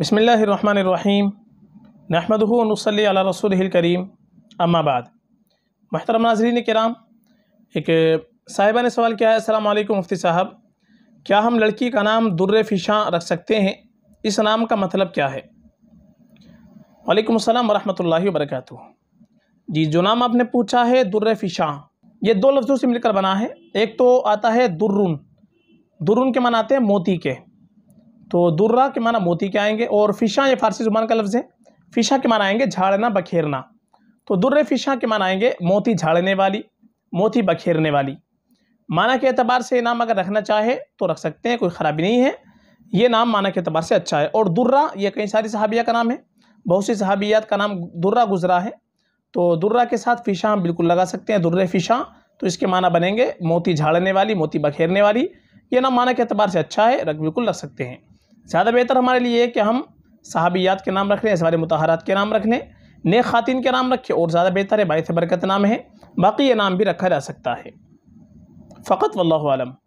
بسم اللہ الرحمن نحمد و نصلی علی رسول الکریم اما بعد محترم ناظرین کرام ایک صاحبہ نے سوال کیا ہے السلام علیکم مفتی صاحب کیا ہم لڑکی کا نام در فشاں رکھ سکتے ہیں اس نام کا مطلب کیا ہے وعلیکم السلام ورحمۃ اللہ وبرکاتہ جی جو نام آپ نے پوچھا ہے در فشاں یہ دو لفظوں سے مل کر بنا ہے ایک تو آتا ہے درن درن کے معنی آتے ہیں موتی کے تو درہ کے معنی موتی کے آئیں گے اور فشاں یہ فارسی زبان کا لفظ ہے فشاں کے معنی آئیں گے جھاڑنا بکھیرنا تو در فشاں کے معنی آئیں گے موتی جھاڑنے والی موتی بکھیرنے والی معنی کے اعتبار سے یہ نام اگر رکھنا چاہے تو رکھ سکتے ہیں کوئی خرابی نہیں ہے یہ نام معنی کے اعتبار سے اچھا ہے اور درہ یہ کئی ساری صحابیہ کا نام ہے بہت سی صحابیات کا نام درہ گزرا ہے تو درہ کے ساتھ فشاں بالکل لگا سکتے ہیں در فشاں تو اس کے معنی بنیں گے موتی جھاڑنے والی موتی بکھیرنے والی یہ نام معنی کے اعتبار سے اچھا ہے رکھ بالکل رکھ سکتے ہیں زیادہ بہتر ہمارے لیے یہ کہ ہم صحابیات کے نام رکھ لیں اسوار متحرات کے نام رکھ لیں نیک خواتین کے نام رکھیں اور زیادہ بہتر ہے باعث برکت نام ہے باقی یہ نام بھی رکھا جا سکتا ہے فقط واللہ عالم